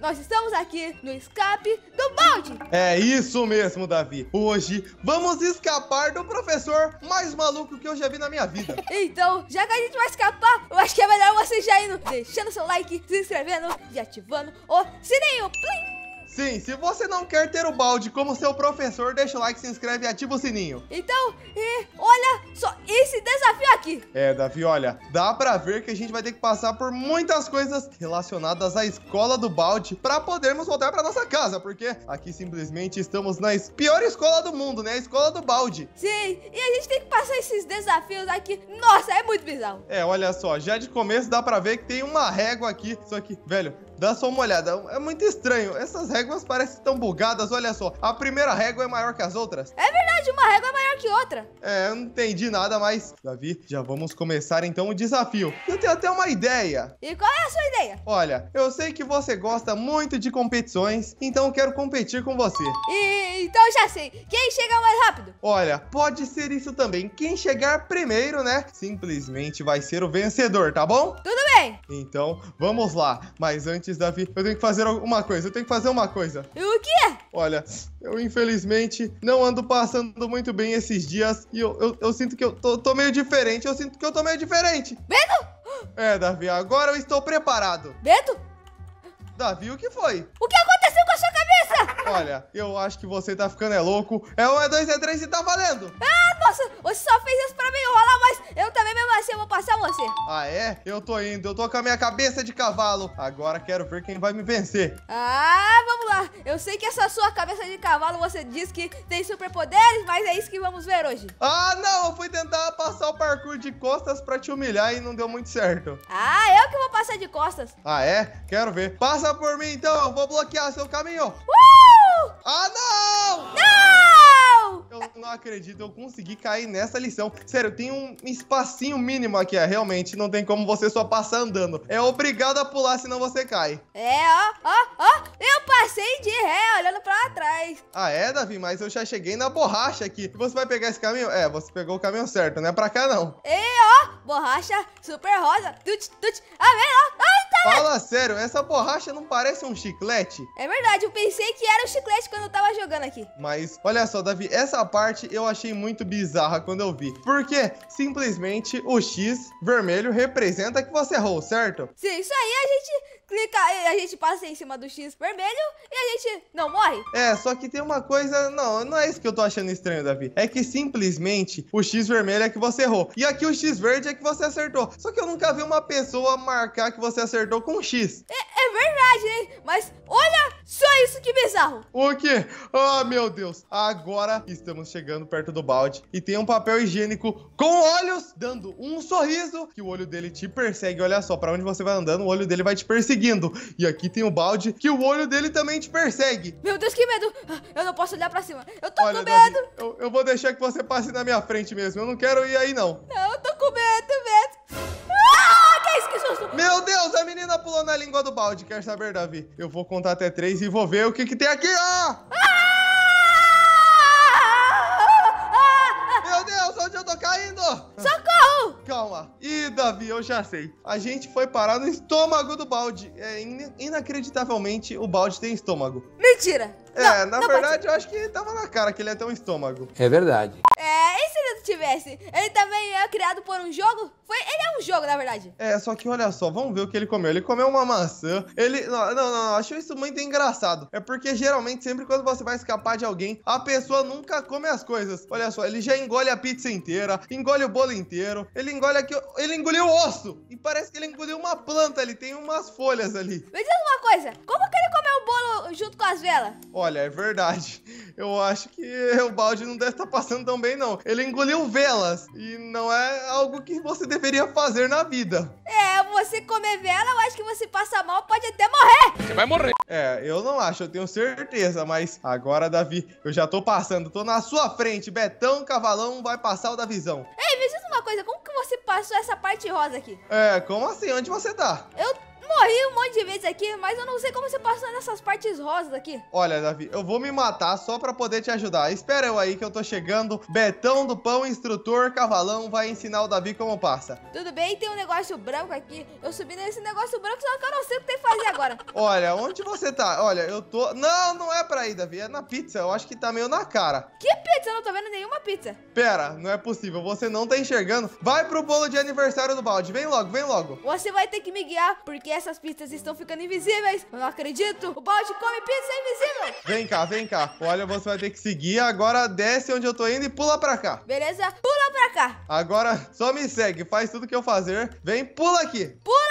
nós estamos aqui no escape do balde. É isso mesmo, Davi. Hoje vamos escapar do professor mais maluco que eu já vi na minha vida. então, já que a gente vai escapar, eu acho que é melhor você já indo deixando seu like, se inscrevendo e ativando o sininho. Plim! Sim, se você não quer ter o balde como seu professor, deixa o like, se inscreve e ativa o sininho. Então, e olha, aqui. É, Davi, olha, dá pra ver que a gente vai ter que passar por muitas coisas relacionadas à escola do balde para podermos voltar pra nossa casa, porque aqui simplesmente estamos na pior escola do mundo, né? A escola do balde. Sim, e a gente tem que passar esses desafios aqui. Nossa, é muito bizarro. É, olha só, já de começo dá pra ver que tem uma régua aqui, só que, velho, Dá só uma olhada, é muito estranho. Essas réguas parecem tão bugadas, olha só. A primeira régua é maior que as outras. É verdade verdade, é uma régua é maior que outra. É, eu não entendi nada, mas, Davi, já vamos começar então o desafio. Eu tenho até uma ideia. E qual é a sua ideia? Olha, eu sei que você gosta muito de competições, então eu quero competir com você. E, então já sei. Quem chega mais rápido? Olha, pode ser isso também. Quem chegar primeiro, né, simplesmente vai ser o vencedor, tá bom? Tudo bem. Então, vamos lá. Mas antes, Davi, eu tenho que fazer alguma coisa. Eu tenho que fazer uma coisa. E o quê? Olha, eu infelizmente não ando passando mandou muito bem esses dias e eu, eu, eu sinto que eu tô, tô, meio diferente. Eu sinto que eu tô meio diferente. Beto? É, Davi, agora eu estou preparado. Beto? Davi, o que foi? O que aconteceu com a sua cabeça? Olha, eu acho que você tá ficando é louco. É um, é dois, é três e tá valendo. Ah, nossa, você só fez isso pra mim, rolar, mas eu também mesmo assim eu vou passar você. Ah, é? Eu tô indo, eu tô com a minha cabeça de cavalo. Agora quero ver quem vai me vencer. Ah, vamos lá. Eu sei que essa sua cabeça de cavalo, você diz que tem superpoderes, mas é isso que vamos ver hoje. Ah, não, eu fui tentar passar o parkour de costas pra te humilhar e não deu muito certo. Ah, eu que vou passar de costas. Ah, é? Quero ver. Passa por mim então, eu vou bloquear seu caminho. Uh! Ah, não! Não! não acredito, eu consegui cair nessa lição. Sério, tem um espacinho mínimo aqui, é. Realmente, não tem como você só passar andando. É obrigado a pular, senão você cai. É, ó, ó, ó. Eu passei de ré, olhando pra trás. Ah, é, Davi? Mas eu já cheguei na borracha aqui. Você vai pegar esse caminho? É, você pegou o caminho certo, não é pra cá, não. É, ó. Borracha super rosa. Tut, tut. Ah, tá vem, ó. Ai, Tá Fala sério, essa borracha não parece um chiclete? É verdade, eu pensei que era um chiclete quando eu tava jogando aqui. Mas, olha só, Davi, essa parte eu achei muito bizarra quando eu vi. Porque, simplesmente, o X vermelho representa que você errou, certo? Sim, isso aí a gente clica, a gente passa em cima do X vermelho e a gente não morre. É, só que tem uma coisa, não, não é isso que eu tô achando estranho, Davi. É que simplesmente o X vermelho é que você errou. E aqui o X verde é que você acertou. Só que eu nunca vi uma pessoa marcar que você acertou com X. É, é verdade, hein? Mas olha só isso que bizarro. O quê? Ah, oh, meu Deus. Agora estamos chegando perto do balde e tem um papel higiênico com olhos dando um sorriso que o olho dele te persegue. Olha só, para onde você vai andando, o olho dele vai te perseguir perseguindo. E aqui tem o balde que o olho dele também te persegue. Meu Deus, que medo! Ah, eu não posso olhar pra cima. Eu tô Olha, com medo. Davi, eu, eu, vou deixar que você passe na minha frente mesmo. Eu não quero ir aí, não. Não, eu tô com medo, medo. Ah, que susto! Meu Deus, a menina pulou na língua do balde. Quer saber, Davi? Eu vou contar até três e vou ver o que, que tem aqui. Ah! ah! calma. E Davi, eu já sei. A gente foi parar no estômago do balde. É in inacreditavelmente o balde tem estômago. Mentira. É, não, na não verdade, pode... eu acho que tava na cara que ele ia ter um estômago. É verdade. É, ele também é criado por um jogo? Foi, ele é um jogo, na verdade. É, só que olha só, vamos ver o que ele comeu. Ele comeu uma maçã. Ele. Não, não, não, acho isso muito engraçado. É porque geralmente, sempre quando você vai escapar de alguém, a pessoa nunca come as coisas. Olha só, ele já engole a pizza inteira, engole o bolo inteiro, ele engole aqui. Ele engoliu o osso! E parece que ele engoliu uma planta ali, tem umas folhas ali. Me diz uma coisa, como que ele comeu o bolo junto com as velas? Olha, é verdade eu acho que o balde não deve estar tá passando tão bem, não. Ele engoliu velas e não é algo que você deveria fazer na vida. É, você comer vela, eu acho que você passa mal, pode até morrer. Você vai morrer. É, eu não acho, eu tenho certeza, mas agora, Davi, eu já tô passando, tô na sua frente. Betão Cavalão vai passar o da visão. Ei, me diz uma coisa, como que você passou essa parte rosa aqui? É, como assim? Onde você tá? Eu Morri um monte de vezes aqui, mas eu não sei como você passou nessas partes rosas aqui. Olha, Davi, eu vou me matar só pra poder te ajudar. Espera eu aí que eu tô chegando. Betão do Pão, instrutor cavalão, vai ensinar o Davi como passa. Tudo bem, tem um negócio branco aqui. Eu subi nesse negócio branco, só que eu não sei o que tem que fazer agora. Olha, onde você tá? Olha, eu tô... Não, não é pra ir, Davi, é na pizza. Eu acho que tá meio na cara. Que pizza? Eu não tô vendo nenhuma pizza. Pera, não é possível. Você não tá enxergando. Vai pro bolo de aniversário do balde. Vem logo, vem logo. Você vai ter que me guiar, porque essas pistas estão ficando invisíveis. Eu não acredito. O balde come pizza invisível. Vem cá, vem cá. Olha, você vai ter que seguir. Agora desce onde eu tô indo e pula pra cá. Beleza? Pula pra cá. Agora só me segue. Faz tudo que eu fazer. Vem, pula aqui. Pula.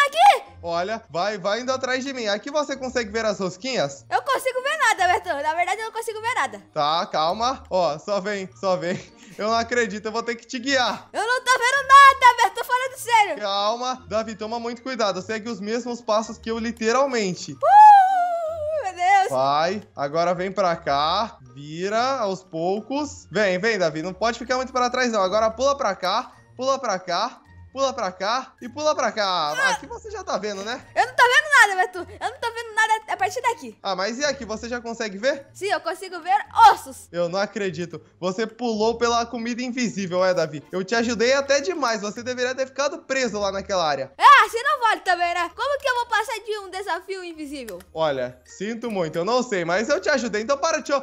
Olha, vai, vai indo atrás de mim. Aqui você consegue ver as rosquinhas? Eu consigo ver nada, Bertão. Na verdade, eu não consigo ver nada. Tá, calma. Ó, só vem, só vem. Eu não acredito, eu vou ter que te guiar. Eu não tô vendo nada, Bertão. Tô falando sério. Calma. Davi, toma muito cuidado. Segue os mesmos passos que eu, literalmente. Uh, meu Deus. Vai, agora vem pra cá, vira aos poucos. Vem, vem, Davi, não pode ficar muito pra trás não. Agora pula pra cá, pula pra cá, pula pra cá e pula pra cá. Ah. Aqui você já tá vendo, né? Eu não tô vendo nada, Beto. Eu não tô vendo nada é a partir daqui. Ah, mas e aqui? Você já consegue ver? Sim, eu consigo ver ossos. Eu não acredito. Você pulou pela comida invisível, é, Davi? Eu te ajudei até demais. Você deveria ter ficado preso lá naquela área. É, ah, assim você não vale também, né? Como que eu vou passar de um desafio invisível? Olha, sinto muito. Eu não sei, mas eu te ajudei. Então para de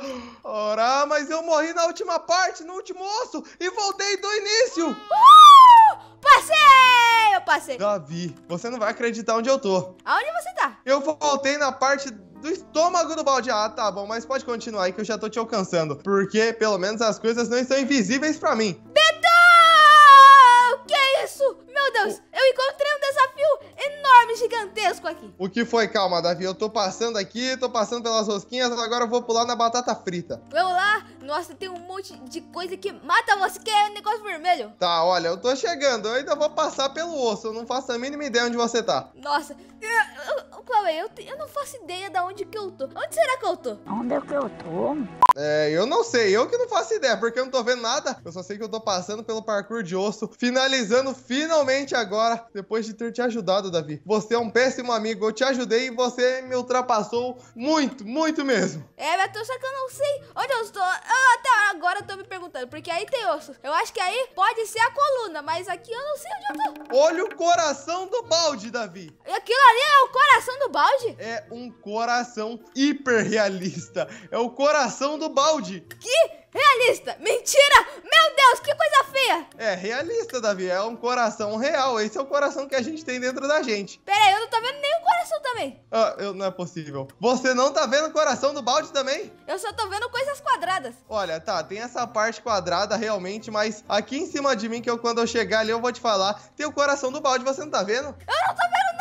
Ah, mas eu morri na última parte, no último osso e voltei do início. Uh! Passei! Eu passei. Davi, você não vai acreditar onde eu tô. Aonde você tá? Eu voltei na parte do estômago do balde. Ah, tá bom, mas pode continuar aí que eu já tô te alcançando. Porque, pelo menos, as coisas não estão invisíveis para mim. Be aqui. O que foi? Calma, Davi. Eu tô passando aqui, tô passando pelas rosquinhas, agora eu vou pular na batata frita. Vamos lá? Nossa, tem um monte de coisa que mata você, que é um negócio vermelho. Tá, olha, eu tô chegando. Eu ainda vou passar pelo osso. Eu não faço a mínima ideia onde você tá. Nossa, eu, eu, é? eu, eu não faço ideia de onde que eu tô. Onde será que eu tô? Onde é que eu tô? É, eu não sei, eu que não faço ideia, porque eu não tô vendo nada. Eu só sei que eu tô passando pelo parkour de osso, finalizando finalmente agora, depois de ter te ajudado, Davi. Você é um péssimo amigo, eu te ajudei e você me ultrapassou muito, muito mesmo. É, Beto, só que eu não sei onde eu estou. Ah, até agora eu tô me perguntando, porque aí tem osso. Eu acho que aí pode ser a coluna, mas aqui eu não sei onde eu tô. Olha o coração do balde, Davi. Aquilo ali é o coração do balde? É um coração hiperrealista. É o coração do do balde. Que? Realista! Mentira! Meu Deus, que coisa feia! É realista, Davi. É um coração real. Esse é o coração que a gente tem dentro da gente. Pera aí, eu não tô vendo nenhum coração também. Ah, eu, não é possível. Você não tá vendo o coração do balde também? Eu só tô vendo coisas quadradas. Olha, tá, tem essa parte quadrada realmente, mas aqui em cima de mim, que eu quando eu chegar ali, eu vou te falar, tem o coração do balde, você não tá vendo? Eu não tô vendo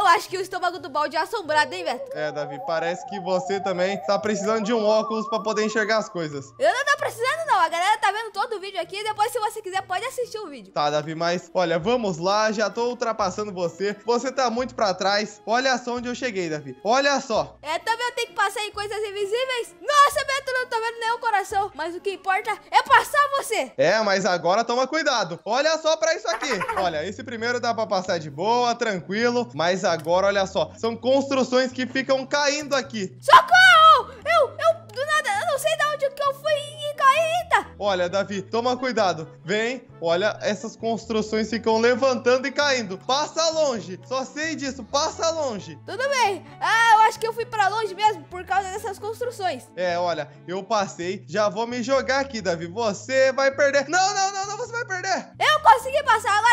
eu acho que o estômago do balde é assombrado, hein, Beto? É, Davi, parece que você também tá precisando de um óculos pra poder enxergar as coisas. Eu não tô precisando, não. A galera tá vendo todo o vídeo aqui. Depois, se você quiser, pode assistir o vídeo. Tá, Davi, mas olha, vamos lá. Já tô ultrapassando você. Você tá muito pra trás. Olha só onde eu cheguei, Davi. Olha só. É, também eu tenho que passar em coisas invisíveis? Nossa, Beto, não tô vendo nenhum coração. Mas o que importa é passar você. É, mas agora toma cuidado. Olha só pra isso aqui. Olha, esse primeiro dá pra passar de boa, tranquilo. Mas agora, olha só. São construções que ficam caindo aqui. Socorro! Eu, eu, do nada, eu não sei de onde que eu fui e caí, tá? Olha, Davi, toma cuidado. Vem, olha, essas construções ficam levantando e caindo. Passa longe, só sei disso, passa longe. Tudo bem. Ah, eu acho que eu fui pra longe mesmo por causa dessas construções. É, olha, eu passei, já vou me jogar aqui, Davi. Você vai perder. Não, não, não, não, você vai perder. Eu consegui passar agora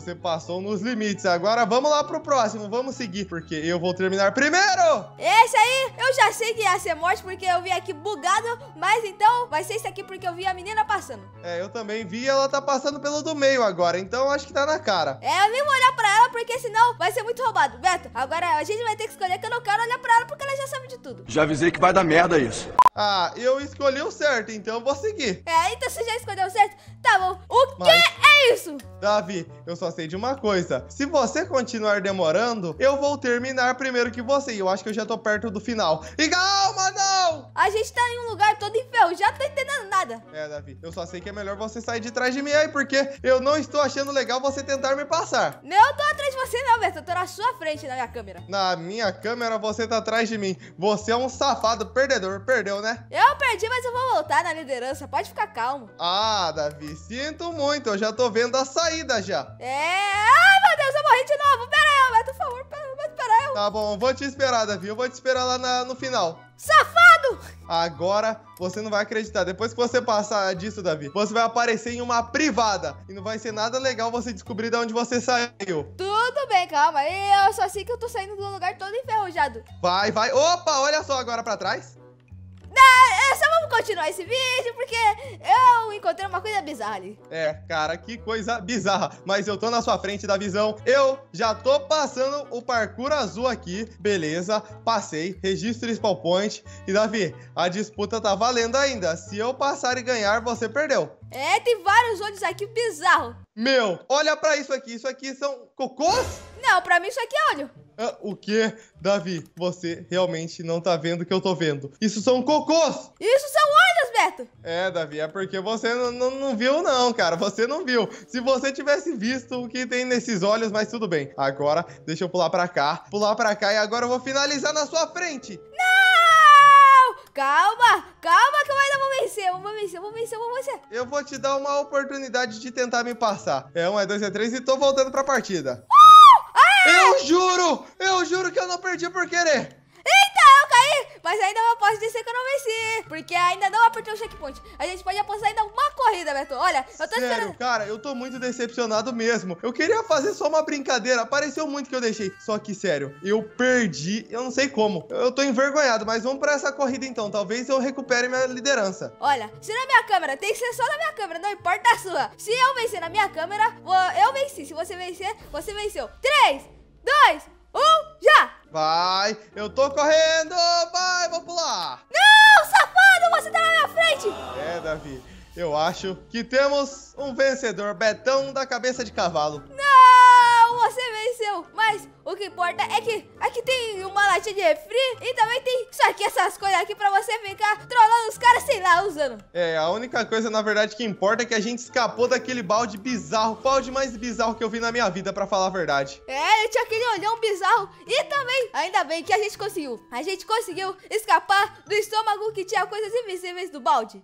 você passou nos limites. Agora vamos lá pro próximo, vamos seguir, porque eu vou terminar primeiro! Esse aí eu já sei que ia ser morte, porque eu vi aqui bugado, mas então vai ser esse aqui porque eu vi a menina passando. É, eu também vi ela tá passando pelo do meio agora, então acho que tá na cara. É, eu nem vou olhar pra ela, porque senão vai ser muito roubado. Beto, agora a gente vai ter que escolher que eu não quero olhar pra ela, porque ela já sabe de tudo. Já avisei que vai dar merda isso. Ah, eu escolhi o certo, então eu vou seguir. É, então você já escolheu o certo? Tá bom. O Mas... que é isso? Davi, eu só sei de uma coisa. Se você continuar demorando, eu vou terminar primeiro que você. E eu acho que eu já tô perto do final. E calma, não! A gente tá em um lugar todo enferrujado, tô tá entendendo nada. É, Davi, eu só sei que é melhor você sair de trás de mim aí, porque eu não estou achando legal você tentar me passar. Não, eu tô atrás você não, Bertão. Eu tô na sua frente, na minha câmera. Na minha câmera, você tá atrás de mim. Você é um safado perdedor. Perdeu, né? Eu perdi, mas eu vou voltar na liderança. Pode ficar calmo. Ah, Davi, sinto muito. Eu já tô vendo a saída já. É... Ah, meu Deus, eu morri de novo. Pera aí, Alberto, por favor. Pera, pera aí. Tá bom, eu vou te esperar, Davi. Eu vou te esperar lá na, no final. Safado! Agora você não vai acreditar. Depois que você passar disso, Davi, você vai aparecer em uma privada. E não vai ser nada legal você descobrir de onde você saiu. Tudo bem, calma. Eu só sei que eu tô saindo do lugar todo enferrujado. Vai, vai. Opa, olha só agora para trás. Não, eh, só vamos continuar esse vídeo, porque eu encontrei uma coisa bizarra ali. É, cara, que coisa bizarra. Mas eu tô na sua frente da visão. Eu já tô passando o parkour azul aqui. Beleza, passei. Registro spawn point. E, Davi, a disputa tá valendo ainda. Se eu passar e ganhar, você perdeu. É, tem vários olhos aqui bizarro. Meu, olha pra isso aqui. Isso aqui são cocôs? Não, pra mim isso aqui é olho. É o que, Davi? Você realmente não tá vendo o que eu tô vendo. Isso são cocôs! Isso são olhos, Beto! É, Davi, é porque você não, viu, não, cara. Você não viu. Se você tivesse visto o que tem nesses olhos, mas tudo bem. Agora, deixa eu pular pra cá, pular pra cá e agora eu vou finalizar na sua frente! Não! Calma, calma que eu ainda vou vencer, eu vou vencer, eu vou vencer, eu vou vencer. Eu vou te dar uma oportunidade de tentar me passar. É um, é dois, é três e tô voltando pra partida. Uh! Eu juro! Eu juro que eu não perdi por querer! Eita! cair, mas ainda eu posso dizer que eu não venci, porque ainda não apertei o checkpoint. A gente pode apostar ainda uma corrida, Beto. Olha, eu tô Sério, esperando... cara, eu tô muito decepcionado mesmo. Eu queria fazer só uma brincadeira, pareceu muito que eu deixei. Só que, sério, eu perdi, eu não sei como. Eu tô envergonhado, mas vamos pra essa corrida então. Talvez eu recupere minha liderança. Olha, se na minha câmera, tem que ser só na minha câmera, não importa a sua. Se eu vencer na minha câmera, eu venci. Se você vencer, você venceu. 3, 2, 1, já! Vai, eu tô correndo! Vai, vou pular! Não, safado, você tá na minha frente! É, Davi, eu acho que temos um vencedor, Betão da cabeça de cavalo. Não, você venceu! Mas o que importa é que pacote de refri e também tem isso aqui, essas coisas aqui pra você ficar trollando os caras, sei lá, usando. É, a única coisa, na verdade, que importa é que a gente escapou daquele balde bizarro, balde mais bizarro que eu vi na minha vida, pra falar a verdade. É, ele tinha aquele olhão bizarro e também, ainda bem que a gente conseguiu. A gente conseguiu escapar do estômago que tinha coisas invisíveis do balde.